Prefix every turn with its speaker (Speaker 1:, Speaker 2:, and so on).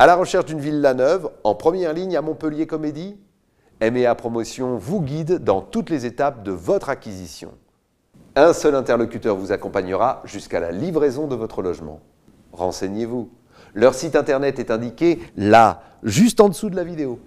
Speaker 1: À la recherche d'une villa neuve, en première ligne à Montpellier Comédie, MEA Promotion vous guide dans toutes les étapes de votre acquisition. Un seul interlocuteur vous accompagnera jusqu'à la livraison de votre logement. Renseignez-vous. Leur site internet est indiqué là, juste en dessous de la vidéo.